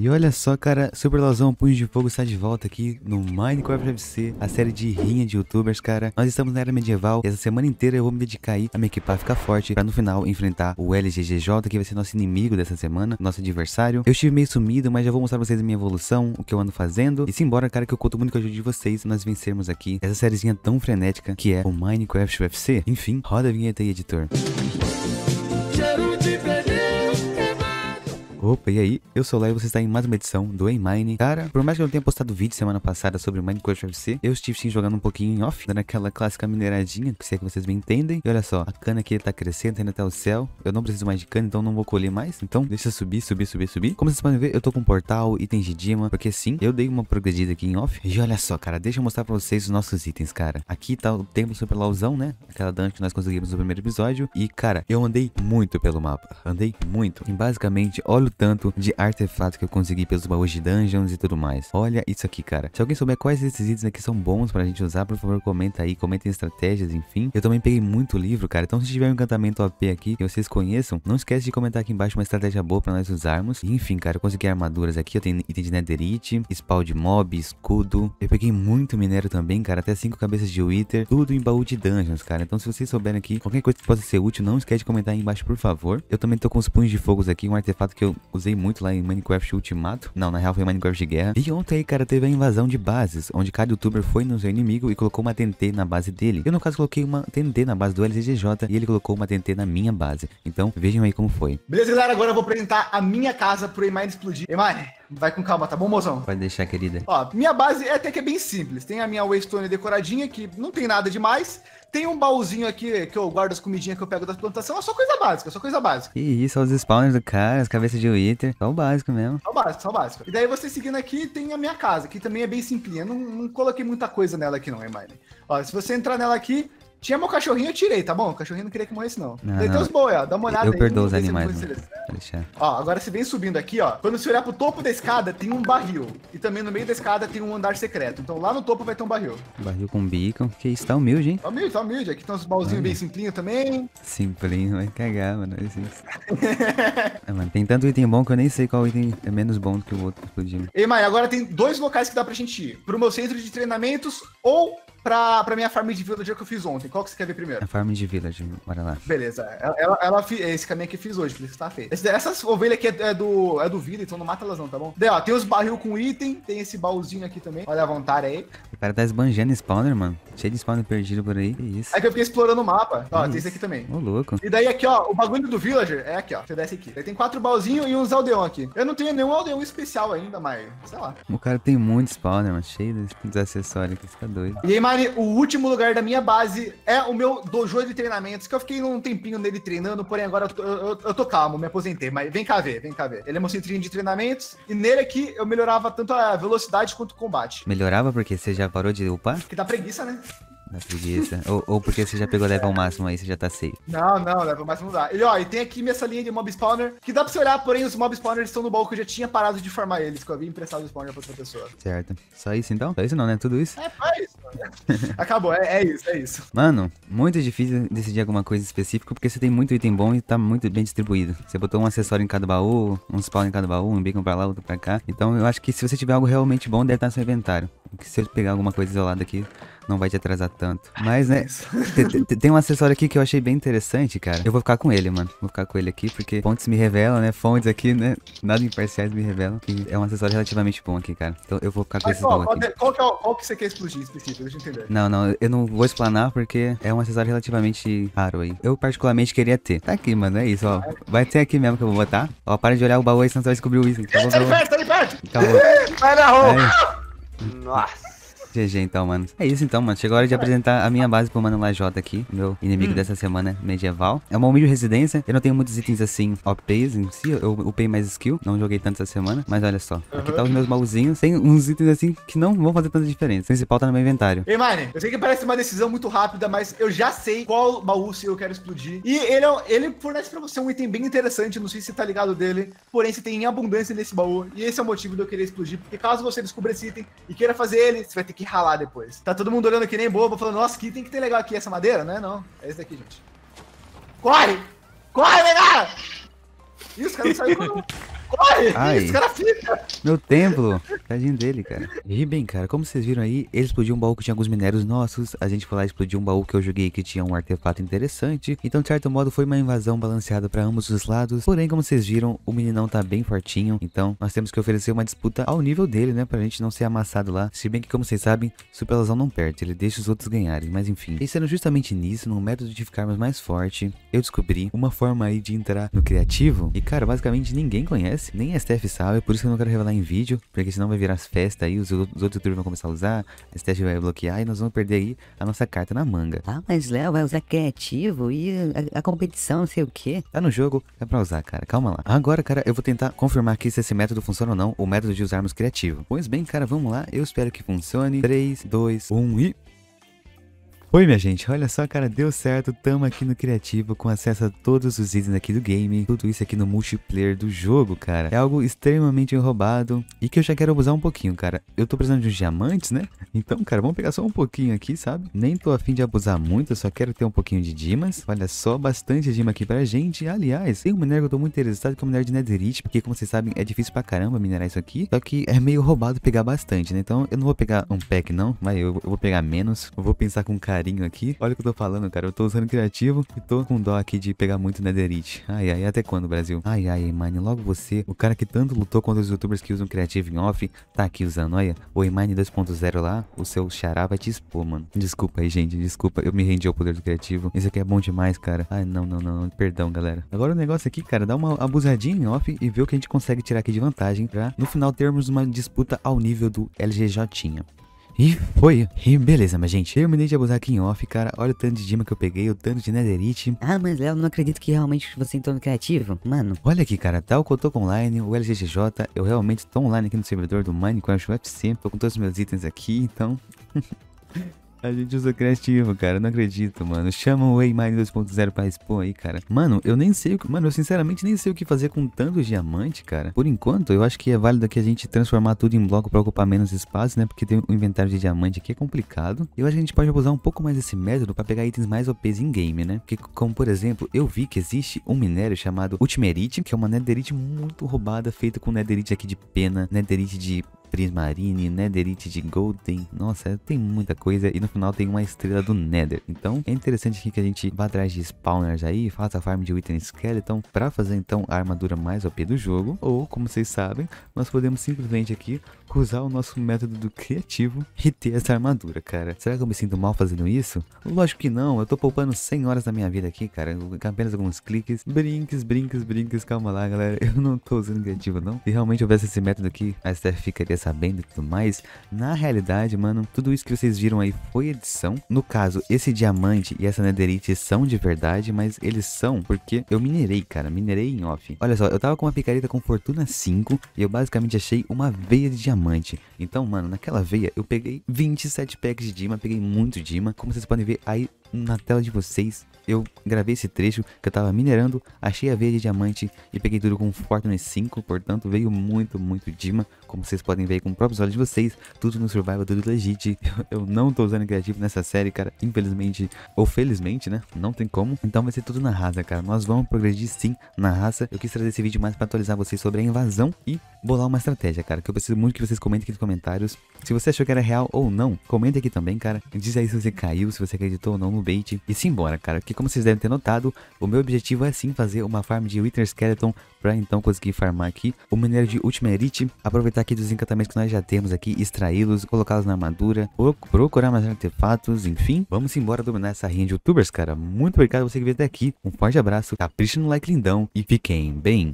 E olha só, cara, Super Lazão Punho de Fogo está de volta aqui no Minecraft FC, a série de rinha de youtubers, cara. Nós estamos na era medieval e essa semana inteira eu vou me dedicar aí a me equipar ficar forte para no final enfrentar o LGGJ, que vai ser nosso inimigo dessa semana, nosso adversário. Eu estive meio sumido, mas já vou mostrar pra vocês a minha evolução, o que eu ando fazendo. E simbora, cara, que eu conto muito com a ajuda de vocês nós vencermos aqui essa sériezinha tão frenética que é o Minecraft UFC. Enfim, roda a vinheta aí, editor. Música Opa, e aí? Eu sou o Léo e você está em mais uma edição do A-Mine. Cara, por mais que eu não tenha postado vídeo semana passada sobre Minecraft FC, eu estive sim jogando um pouquinho em off, dando aquela clássica mineradinha, que sei é que vocês me entendem. E olha só, a cana aqui está crescendo, indo até tá o céu. Eu não preciso mais de cana, então não vou colher mais. Então, deixa eu subir, subir, subir, subir. Como vocês podem ver, eu tô com um portal, de Dima, porque sim, eu dei uma progredida aqui em off. E olha só, cara, deixa eu mostrar pra vocês os nossos itens, cara. Aqui tá o templo super lauzão, né? Aquela dungeon que nós conseguimos no primeiro episódio. E, cara, eu andei muito pelo mapa. Andei muito. E basicamente, olha o tanto de artefatos que eu consegui pelos baús de dungeons e tudo mais. Olha isso aqui, cara. Se alguém souber quais desses itens aqui são bons pra gente usar, por favor, comenta aí, comentem estratégias, enfim. Eu também peguei muito livro, cara, então se tiver um encantamento AP aqui que vocês conheçam, não esquece de comentar aqui embaixo uma estratégia boa pra nós usarmos. E, enfim, cara, eu consegui armaduras aqui, eu tenho item de netherite, spawn de mob, escudo. Eu peguei muito minério também, cara, até 5 cabeças de wither, tudo em baú de dungeons, cara. Então se vocês souberem aqui qualquer coisa que possa ser útil, não esquece de comentar aí embaixo, por favor. Eu também tô com os punhos de fogos aqui, um artefato que eu usei muito lá em Minecraft Ultimato. Não, na real foi Minecraft de Guerra. E ontem aí, cara, teve a invasão de bases, onde cada youtuber foi no seu inimigo e colocou uma TNT na base dele. Eu, no caso, coloquei uma TNT na base do LZJ e ele colocou uma TNT na minha base. Então, vejam aí como foi. Beleza, galera, agora eu vou apresentar a minha casa pro Emine explodir. Emine, Vai com calma, tá bom, mozão? Pode deixar, querida. Ó, minha base é até que é bem simples. Tem a minha Waystone decoradinha, que não tem nada demais. Tem um baúzinho aqui que eu guardo as comidinhas que eu pego da plantação. É só coisa básica, é só coisa básica. Que isso, os spawners do cara, as cabeças de Wither. Só o básico mesmo. Só o básico, só o básico. E daí você seguindo aqui tem a minha casa, que também é bem simplinha. Não, não coloquei muita coisa nela aqui, não, hein, Miley? Ó, se você entrar nela aqui, tinha meu cachorrinho, eu tirei, tá bom? O cachorrinho não queria que morresse, não. não, não. os boi, ó. Dá uma olhada eu aí. Eu perdoo os animais. Alexandre. Ó, agora você vem subindo aqui, ó. Quando você olhar pro topo da escada, tem um barril. E também no meio da escada tem um andar secreto. Então lá no topo vai ter um barril. Barril com beacon. Que isso, tá humilde, hein? Tá humilde, tá humilde. Aqui tem uns baúzinhos bem simplinhos também. Simplinho, vai cagar, mano. é, mano, tem tanto item bom que eu nem sei qual item é menos bom do que o outro explodindo. Ei, Mai, agora tem dois locais que dá pra gente ir. Pro meu centro de treinamentos ou pra, pra minha farm de villager que eu fiz ontem. Qual que você quer ver primeiro? A farm de villager, bora lá. Beleza. Ela, ela, ela esse caminho que eu fiz hoje, por isso que tá feito. Essas ovelhas aqui é, é, do, é do vida, então não mata elas não, tá bom? Daí, ó, tem os barril com item, tem esse baúzinho aqui também. Olha a vontade aí. O cara tá esbanjando spawner, mano. Cheio de spawner perdido por aí. Que isso. É que eu fiquei explorando o mapa. Ó, isso. tem esse aqui também. Ô, louco. E daí aqui, ó, o bagulho do villager é aqui, ó. Você desce aqui. Daí tem quatro baúzinhos e uns aldeões aqui. Eu não tenho nenhum aldeão especial ainda, mas sei lá. O cara tem muito spawner, mano. Cheio de, de acessórios aqui, fica tá doido. E aí, Mari, o último lugar da minha base é o meu dojo de treinamentos, que eu fiquei um tempinho nele treinando, porém agora eu tô, eu, eu tô calmo, me aposentei. Mas vem cá ver, vem cá ver. Ele é meu centrinho de treinamentos, e nele aqui eu melhorava tanto a velocidade quanto o combate. Melhorava porque você já parou de upar? Porque dá preguiça, né? Na preguiça. ou, ou, porque você já pegou level máximo aí, você já tá safe. Não, não, level máximo não dá. E ó, e tem aqui minha salinha de mob spawner, que dá pra você olhar, porém os mob spawners estão no baú que eu já tinha parado de farmar eles, que eu havia emprestado o spawner pra outra pessoa. Certo. Só isso então? Só isso não, né? Tudo isso? É, é isso. Né? Acabou, é, é, isso, é isso. Mano, muito difícil decidir alguma coisa específica, porque você tem muito item bom e tá muito bem distribuído. Você botou um acessório em cada baú, um spawn em cada baú, um beacon pra lá, outro pra cá. Então eu acho que se você tiver algo realmente bom, deve estar tá no seu inventário. Se eu pegar alguma coisa isolada aqui, não vai te atrasar tanto. Mas, né, tem um acessório aqui que eu achei bem interessante, cara. Eu vou ficar com ele, mano. Vou ficar com ele aqui, porque fontes me revelam, né? Fontes aqui, né? Nada imparciais me revelam. Que é um acessório relativamente bom aqui, cara. Então eu vou ficar com esse qual, qual, aqui. Qual, qual, é qual, que você quer explodir específico? Deixa eu entender. Não, não. Eu não vou explanar, porque é um acessório relativamente raro aí. Eu particularmente queria ter. Tá aqui, mano. É isso, ó. Vai ter aqui mesmo que eu vou botar. Ó, para de olhar o baú aí, senão você vai descobrir o item. Tá ali perto, tá ali perto! Vai na rua! Nossa! GG então, mano. É isso então, mano. Chegou a hora de apresentar a minha base pro Mano Lajota aqui, meu inimigo hum. dessa semana medieval. É uma humilde residência. Eu não tenho muitos itens assim OPs em si. Eu upei mais skill. Não joguei tanto essa semana. Mas olha só. Uhum. Aqui tá uhum. os meus baúzinhos. Tem uns itens assim que não vão fazer tanta diferença. O principal tá no meu inventário. Ei, Mane, eu sei que parece uma decisão muito rápida, mas eu já sei qual baú eu quero explodir. E ele, é, ele fornece pra você um item bem interessante. Não sei se você tá ligado dele. Porém, você tem em abundância nesse baú. E esse é o motivo de eu querer explodir. Porque caso você descubra esse item e queira fazer ele, você vai ter que ralar depois. Tá todo mundo olhando que nem bobo, falando, nossa, que tem que ter legal aqui essa madeira, né? Não, é esse daqui, gente. Corre! Corre, legal! E os caras saíram Corre! Ai. Esse cara fica! Meu templo! Tadinho dele, cara. E bem, cara, como vocês viram aí, ele explodiu um baú que tinha alguns minérios nossos. A gente foi lá e explodiu um baú que eu joguei que tinha um artefato interessante. Então, de certo modo, foi uma invasão balanceada pra ambos os lados. Porém, como vocês viram, o meninão tá bem fortinho. Então, nós temos que oferecer uma disputa ao nível dele, né? Pra gente não ser amassado lá. Se bem que, como vocês sabem, Superlasão não perde. Ele deixa os outros ganharem. Mas, enfim. sendo justamente nisso, num método de ficarmos mais forte, eu descobri uma forma aí de entrar no criativo. E, cara, basicamente ninguém conhece nem a Steph sabe, por isso que eu não quero revelar em vídeo, porque senão vai virar festa aí, os, os outros youtubers vão começar a usar, a Steph vai bloquear e nós vamos perder aí a nossa carta na manga. Ah, mas Léo vai usar criativo e a, a competição, não sei o que. Tá no jogo, é pra usar, cara, calma lá. Agora, cara, eu vou tentar confirmar aqui se esse método funciona ou não, o método de usarmos criativo. Pois bem, cara, vamos lá, eu espero que funcione. 3, 2, 1 e... Oi, minha gente, olha só, cara, deu certo, tamo aqui no Criativo com acesso a todos os itens aqui do game, tudo isso aqui no multiplayer do jogo, cara. É algo extremamente roubado e que eu já quero abusar um pouquinho, cara. Eu tô precisando de uns diamantes, né? Então, cara, vamos pegar só um pouquinho aqui, sabe? Nem tô afim de abusar muito, eu só quero ter um pouquinho de dimas. Olha só, bastante dima aqui pra gente. Aliás, tem um minério que eu tô muito interessado, que é o minério de netherite, porque como vocês sabem, é difícil pra caramba minerar isso aqui, só que é meio roubado pegar bastante, né? Então, eu não vou pegar um pack não, mas eu, eu vou pegar menos, eu vou pensar com carinho carinho aqui. Olha o que eu tô falando, cara. Eu tô usando criativo e tô com dó aqui de pegar muito netherite. Ai, ai, até quando, Brasil? Ai, ai, Eimani. logo você, o cara que tanto lutou contra os youtubers que usam criativo em off, tá aqui usando, olha. O Eimani 2.0 lá, o seu xará vai te expor, mano. Desculpa aí, gente, desculpa. Eu me rendi ao poder do criativo. Isso aqui é bom demais, cara. Ai, não, não, não. Perdão, galera. Agora o negócio aqui, cara, dá uma abusadinha em off e ver o que a gente consegue tirar aqui de vantagem pra, no final, termos uma disputa ao nível do LGJ. E foi. E beleza, mas gente, terminei de abusar aqui em off, cara. Olha o tanto de Dima que eu peguei, o tanto de Netherite. Ah, mas Léo, não acredito que realmente você entrou no criativo. Mano. Olha aqui, cara, tá eu Kotoku Online, o LGGJ. Eu realmente tô online aqui no servidor do Minecraft UFC. Tô com todos os meus itens aqui, então... A gente usa criativo, cara. Eu não acredito, mano. Chama o Waymind 2.0 pra expor aí, cara. Mano, eu nem sei o que. Mano, eu sinceramente nem sei o que fazer com tanto diamante, cara. Por enquanto, eu acho que é válido aqui a gente transformar tudo em bloco pra ocupar menos espaço, né? Porque tem um inventário de diamante aqui é complicado. Eu acho que a gente pode usar um pouco mais desse método pra pegar itens mais OPs em game, né? Porque, como por exemplo, eu vi que existe um minério chamado Ultimerite, que é uma netherite muito roubada, feita com netherite aqui de pena, netherite de Prismarine, Netherite de Golden. Nossa, tem muita coisa. E no final tem uma estrela do Nether. Então é interessante aqui que a gente vá atrás de spawners aí. Faça a farm de Wither Skeleton para fazer então a armadura mais OP do jogo. Ou, como vocês sabem, nós podemos simplesmente aqui usar o nosso método do criativo e ter essa armadura, cara. Será que eu me sinto mal fazendo isso? Lógico que não. Eu tô poupando 100 horas da minha vida aqui, cara. Apenas alguns cliques. Brinques, brinques, brinques. Calma lá, galera. Eu não tô usando criativo, não. Se realmente houvesse esse método aqui, a STF ficaria sabendo e tudo mais, na realidade, mano, tudo isso que vocês viram aí foi edição. No caso, esse diamante e essa netherite são de verdade, mas eles são porque eu minerei, cara, minerei em off. Olha só, eu tava com uma picareta com fortuna 5 e eu basicamente achei uma veia de diamante. Então, mano, naquela veia eu peguei 27 packs de dima, peguei muito dima. Como vocês podem ver, aí na tela de vocês, eu gravei esse trecho que eu tava minerando, achei a veia de diamante e peguei tudo com Fortnite 5, portanto veio muito, muito Dima, como vocês podem ver com os próprios olhos de vocês, tudo no Survival, tudo legit, eu, eu não tô usando criativo nessa série, cara, infelizmente, ou felizmente, né, não tem como, então vai ser tudo na raça, cara, nós vamos progredir sim na raça, eu quis trazer esse vídeo mais pra atualizar vocês sobre a invasão e bolar uma estratégia, cara, que eu preciso muito que vocês comentem aqui nos comentários, se você achou que era real ou não, comenta aqui também, cara, diz aí se você caiu, se você acreditou ou não um bait e simbora, cara. Que como vocês devem ter notado, o meu objetivo é sim fazer uma farm de Wither Skeleton para então conseguir farmar aqui o minério de Ultima aproveitar aqui dos encantamentos que nós já temos aqui, extraí-los, colocá-los na armadura, procurar mais artefatos, enfim. Vamos embora dominar essa rinha de youtubers, cara. Muito obrigado a você que veio até aqui. Um forte abraço, capricha no like lindão e fiquem bem.